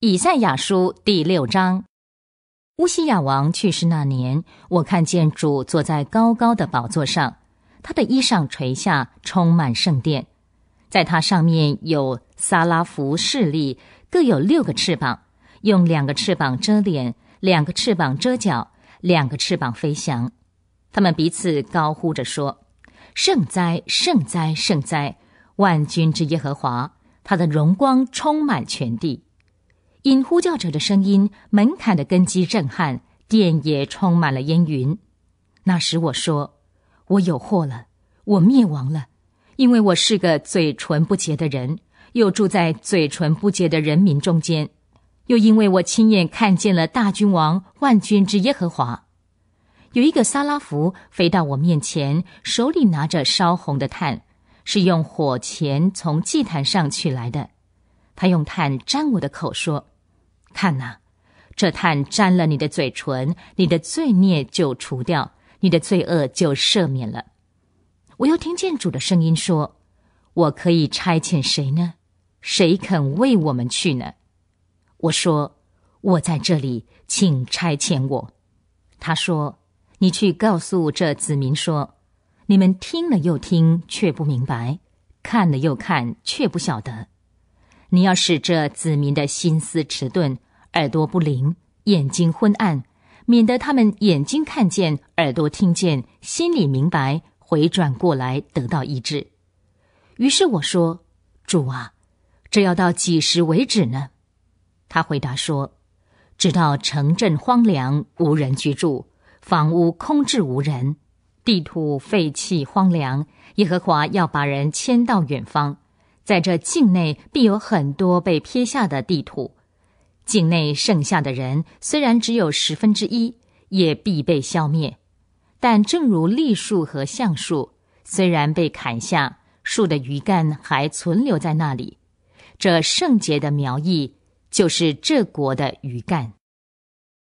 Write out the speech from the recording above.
以赛亚书第六章，乌西亚王去世那年，我看见主坐在高高的宝座上，他的衣裳垂下，充满圣殿，在他上面有撒拉弗势力，各有六个翅膀，用两个翅膀遮脸，两个翅膀遮脚，两个翅膀飞翔，他们彼此高呼着说：“圣哉，圣哉，圣哉，万军之耶和华！他的荣光充满全地。”因呼叫者的声音，门槛的根基震撼，殿也充满了烟云。那时我说：“我有祸了，我灭亡了，因为我是个嘴唇不洁的人，又住在嘴唇不洁的人民中间，又因为我亲眼看见了大君王万军之耶和华。”有一个撒拉福飞到我面前，手里拿着烧红的炭，是用火钳从祭坛上取来的。他用炭沾我的口说。看呐，这炭沾了你的嘴唇，你的罪孽就除掉，你的罪恶就赦免了。我又听见主的声音说：“我可以差遣谁呢？谁肯为我们去呢？”我说：“我在这里，请差遣我。”他说：“你去告诉这子民说：你们听了又听，却不明白；看了又看，却不晓得。你要使这子民的心思迟钝。”耳朵不灵，眼睛昏暗，免得他们眼睛看见，耳朵听见，心里明白，回转过来得到医治。于是我说：“主啊，这要到几时为止呢？”他回答说：“直到城镇荒凉，无人居住，房屋空置无人，地土废弃荒凉。耶和华要把人迁到远方，在这境内必有很多被撇下的地土。”境内剩下的人，虽然只有十分之一，也必被消灭。但正如栗树和橡树虽然被砍下，树的余干还存留在那里，这圣洁的苗裔就是这国的余干。